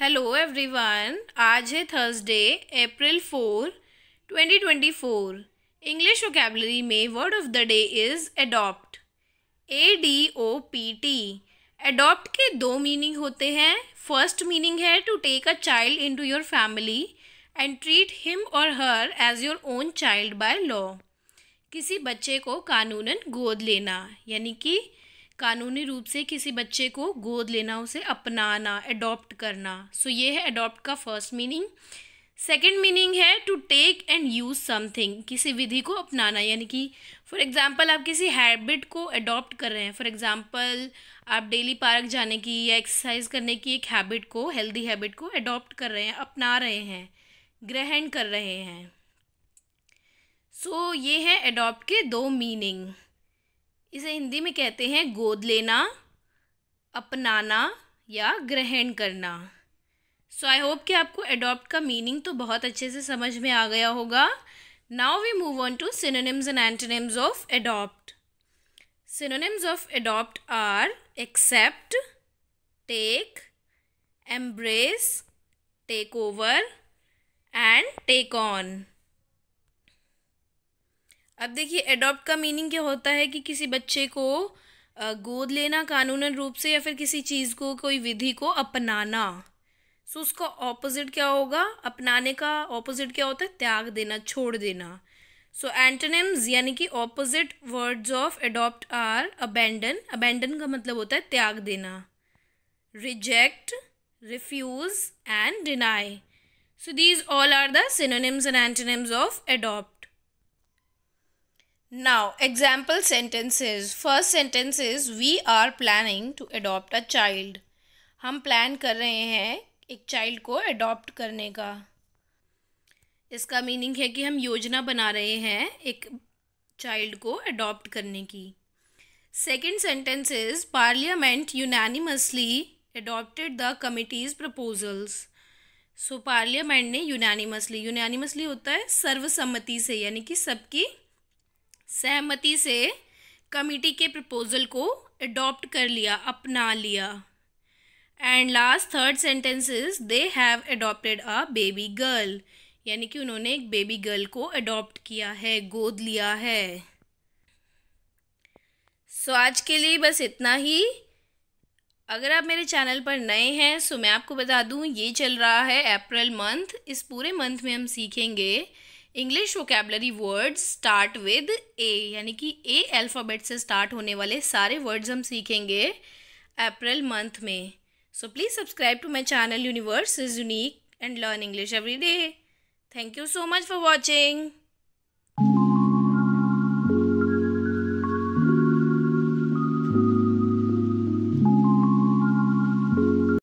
Hello everyone आज है Thursday April four twenty twenty four English vocabulary में word of the day is adopt A D O P T adopt के दो meaning होते हैं first meaning है to take a child into your family and treat him or her as your own child by law किसी बच्चे को कानूनन गोद लेना यानी कि कानूनी रूप से किसी बच्चे को गोद लेना उसे अपनाना एडॉप्ट करना सो so, ये है एडॉप्ट का फर्स्ट मीनिंग सेकेंड मीनिंग है to take and use something किसी विधि को अपनाना यानी कि फॉर एग्ज़ाम्पल आप किसी हैबिट को अडॉप्ट कर रहे हैं फॉर एग्ज़ाम्पल आप डेली पार्क जाने की या एक्सरसाइज करने की एक हैबिट को हेल्दी हैबिट को अडॉप्ट कर रहे हैं अपना रहे हैं ग्रहण कर रहे हैं सो so, ये है अडॉप्ट के दो मीनिंग इसे हिंदी में कहते हैं गोद लेना अपनाना या ग्रहण करना सो आई होप कि आपको अडॉप्ट का मीनिंग तो बहुत अच्छे से समझ में आ गया होगा now we move on to synonyms and antonyms of adopt synonyms of adopt are accept take embrace take over and take on अब देखिए एडॉप्ट का मीनिंग क्या होता है कि किसी बच्चे को गोद लेना कानूनन रूप से या फिर किसी चीज़ को कोई विधि को अपनाना सो उसका ऑपोजिट क्या होगा अपनाने का ऑपोजिट क्या होता है त्याग देना छोड़ देना सो एंटोनिम्स यानी कि opposite words of adopt are abandon abandon का मतलब होता है त्याग देना reject refuse and deny so these all are the synonyms and antonyms of adopt Now, example sentences. First sentence is We are planning to adopt a child. हम plan कर रहे हैं एक child को adopt करने का इसका meaning है कि हम योजना बना रहे हैं एक child को adopt करने की Second sentence is Parliament unanimously adopted the committee's proposals. So, Parliament ने unanimously, unanimously होता है सर्वसम्मति से यानी कि सबकी सहमति से कमिटी के प्रपोजल को अडॉप्ट कर लिया अपना लिया and last third sentence is they have adopted a baby girl यानी कि उन्होंने एक बेबी गर्ल को अडॉप्ट किया है गोद लिया है सो so, आज के लिए बस इतना ही अगर आप मेरे चैनल पर नए हैं सो मैं आपको बता दूं ये चल रहा है अप्रैल मंथ इस पूरे मंथ में हम सीखेंगे English vocabulary words start with A यानी कि ए अल्फ़ाबेट से स्टार्ट होने वाले सारे वर्ड्स हम सीखेंगे अप्रैल मंथ में so please subscribe to my channel universe is unique and learn English every day thank you so much for watching